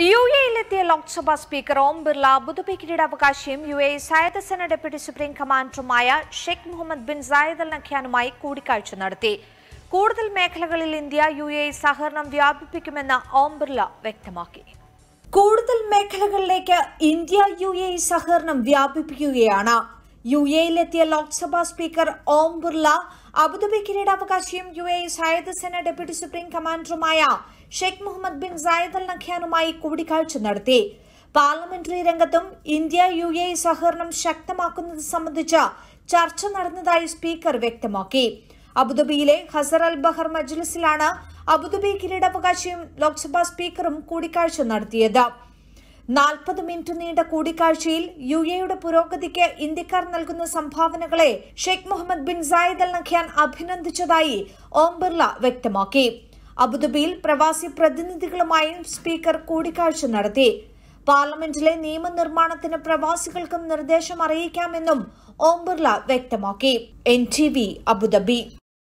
U എയിലെത്തിയ Lok Sabha speaker Om Birla Abu Dhabi കിരീടാവകാശിയും U A സായദ് സേന ഡെപ്യൂട്ടി സുപ്രീം കമാൻഡറുമായ Sheikh Mohammed bin Zayed Al നഖ്യാനുമായി കൂടിക്കാഴ്ച നടത്തി കൂടുതൽ മേഖലകളിൽ ഇന്ത്യ യു എ സഹകരണം വ്യാപിപ്പിക്കുമെന്ന് ഓം ബിർള വ്യക്തമാക്കി കൂടുതൽ മേഖലകളിലേക്ക് ഇന്ത്യ യു എ സഹകരണം വ്യാപിപ്പിക്കുകയാണ് യു എയിലെത്തിയ ലോക്സഭാ സ്പീക്കർ ഓം ബിർള അബുദാബി കിരീടാവകാശിയും യു എ സായദ് സേന ഡെപ്യൂട്ടി സുപ്രീം കമാൻഡറുമായ Sheikh Mohammed bin Zayed Al നഖ്യാനുമായി കൂടിക്കാഴ്ച നടത്തി പാർലമെന്ററി രംഗത്തും ഇന്ത്യ യു എ സഹകരണം ശക്തമാക്കുന്നത് സംബന്ധിച്ച് ചർച്ച നടന്നതായി സ്പീക്കർ വ്യക്തമാക്കി അബുദാബിയിലെ ഹസർ അൽ ബഹർ മജ്ലിസിലാണ് അബുദാബി കിരീടാവകാശിയും ലോക്സഭാ സ്പീക്കറും കൂടിക്കാഴ്ച നടത്തിയത് നാൽപ്പത് മിനിറ്റ് നീണ്ട കൂടിക്കാഴ്ചയിൽ യു എയുടെ പുരോഗതിക്ക് ഇന്ത്യക്കാർ നൽകുന്ന സംഭാവനകളെ Sheikh Mohammed bin Zayed Al നഖ്യാൻ അഭിനന്ദിച്ചതായി ഓം ബിർള വ്യക്തമാക്കി അബുദാബിയിൽ പ്രവാസി പ്രതിനിധികളുമായും സ്പീക്കർ കൂടിക്കാഴ്ച നടത്തി പാർലമെന്റിലെ നിയമനിർമ്മാണത്തിന് പ്രവാസികൾക്കും നിർദ്ദേശം അറിയിക്കാമെന്നും ഓം ബിർള വ്യക്തമാക്കി എൻ ടി വി അബുദാബി